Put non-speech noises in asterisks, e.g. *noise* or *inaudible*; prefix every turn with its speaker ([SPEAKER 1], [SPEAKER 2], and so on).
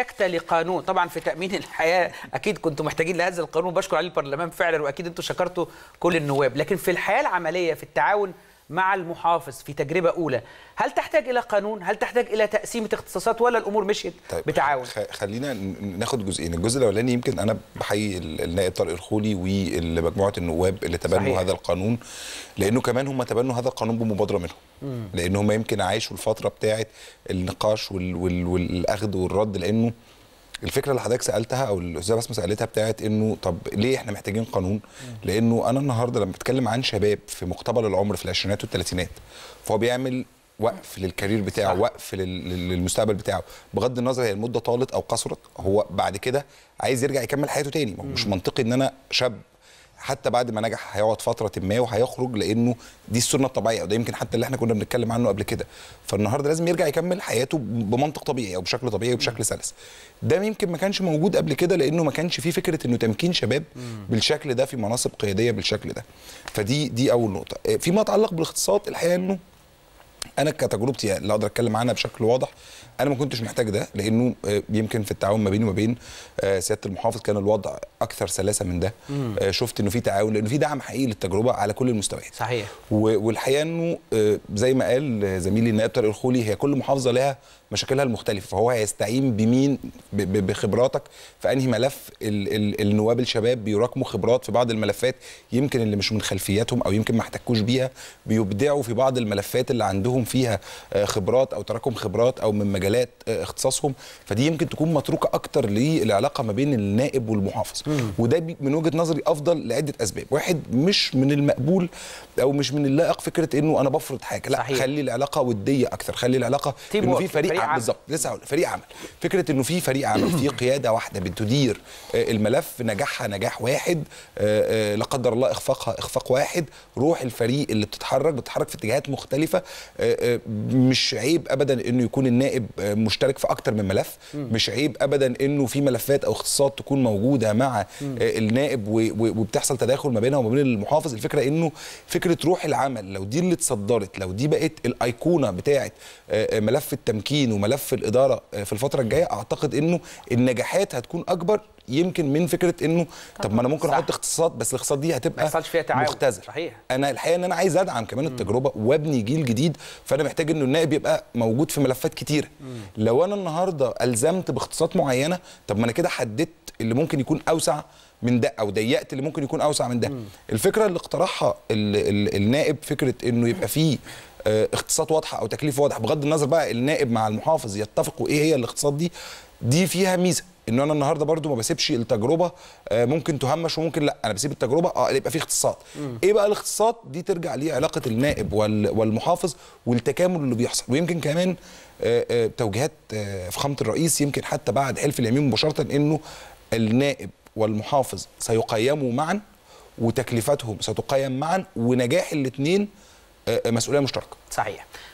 [SPEAKER 1] احتجت لقانون طبعا في تامين الحياه اكيد كنتوا محتاجين لهذا القانون بشكر عليه البرلمان فعلا واكيد انتوا شكرتوا كل النواب لكن في الحياه العمليه في التعاون مع المحافظ في تجربه اولى هل تحتاج الى قانون هل تحتاج الى تقسيمه اختصاصات ولا الامور مشيت طيب بتعاون خلينا ناخد جزئين الجزء الاولاني يمكن انا بحيي النائب طارق الخولي ومجموعه النواب اللي تبنوا صحيح. هذا القانون لانه كمان هم تبنوا هذا القانون بمبادره منهم مم. لان هم يمكن عاشوا الفتره بتاعه النقاش والاخذ والرد لانه الفكره اللي حضرتك سالتها او الاستاذه بسمه سالتها بتاعت انه طب ليه احنا محتاجين قانون؟ لانه انا النهارده لما بتكلم عن شباب في مقتبل العمر في العشرينات والثلاثينات فهو بيعمل وقف للكارير بتاعه صح. وقف للمستقبل بتاعه بغض النظر هي المده طالت او قصرت هو بعد كده عايز يرجع يكمل حياته تاني مش منطقي ان انا شاب حتى بعد ما نجح هيقعد فتره ما وهيخرج لانه دي السنه الطبيعيه وده يمكن حتى اللي احنا كنا بنتكلم عنه قبل كده فالنهارده لازم يرجع يكمل حياته بمنطق طبيعي او بشكل طبيعي وبشكل سلس ده يمكن ما كانش موجود قبل كده لانه ما كانش في فكره انه تمكين شباب بالشكل ده في مناصب قياديه بالشكل ده فدي دي اول نقطه آه، فيما يتعلق بالاقتصاد الحقيقه انه انا كتجربتي اللي اقدر اتكلم عنها بشكل واضح انا ما كنتش محتاج ده لانه آه، يمكن في التعاون ما بيني وما بين آه، سياده المحافظ كان الوضع اكثر سلاسه من ده مم. آه، شفت انه في تعاون لانه في دعم حقيقي للتجربه على كل المستويات صحيح والحقيقه انه آه، زي ما قال آه، زميلي النائب طارق الخولي هي كل محافظه لها مشاكلها المختلفه فهو هيستعين بمين بخبراتك في انهي ملف ال ال النواب الشباب بيراكموا خبرات في بعض الملفات يمكن اللي مش من خلفياتهم او يمكن ما احتكوش بيها بيبدعوا في بعض الملفات اللي عندهم فيها خبرات او تراكم خبرات او من مجالات اختصاصهم فدي يمكن تكون متروكه اكتر للعلاقه ما بين النائب والمحافظ وده من وجهه نظري افضل لعده اسباب واحد مش من المقبول او مش من اللائق فكره انه انا بفرض حاجه لا صحيح. خلي العلاقه وديه اكثر خلي العلاقه انه في فريق, فريق بالظبط لسه هقول فريق عمل فكره انه في فريق عمل في *coughs* قياده واحده بتدير آه، الملف نجاحها نجاح واحد آه، آه، لا قدر الله اخفاقها اخفاق واحد روح الفريق اللي بتتحرك بتتحرك في اتجاهات مختلفه مش عيب ابدا انه يكون النائب مشترك في اكتر من ملف مش عيب ابدا انه في ملفات او اختصاصات تكون موجوده مع آه، النائب وبتحصل تداخل ما بينها وما بين المحافظ الفكره انه فكره روح العمل لو دي اللي اتصدرت لو دي بقت الايقونه بتاعه آه، آه، ملف التمكين وملف الاداره في الفتره الجايه اعتقد انه النجاحات هتكون اكبر يمكن من فكره انه طب ما انا ممكن احط اقتصاد بس الاقتصاد دي هتبقى ما فيها تعاون مختزل صحيح انا الحقيقه ان انا عايز ادعم كمان التجربه وابني جيل جديد فانا محتاج انه النائب يبقى موجود في ملفات كتيره لو انا النهارده الزمت باختصاصات معينه طب ما انا كده حددت اللي ممكن يكون اوسع من ده او ضيقت اللي ممكن يكون اوسع من ده الفكره اللي اقترحها النائب فكره انه يبقى فيه اختصاصات آه، واضحه او تكليف واضح بغض النظر بقى النائب مع المحافظ يتفقوا ايه هي الاختصاصات دي دي فيها ميزه ان انا النهارده برضو ما بسيبش التجربه آه، ممكن تهمش وممكن لا انا بسيب التجربه اه يبقى في اختصاصات ايه بقى الاختصاصات دي ترجع ليه علاقه النائب والمحافظ والتكامل اللي بيحصل ويمكن كمان آه، توجيهات فخامه الرئيس يمكن حتى بعد حلف اليمين مباشره انه النائب والمحافظ سيقيموا معا وتكلفتهم ستقيم معا ونجاح الاثنين آه، مسؤوليه مشتركه صحيح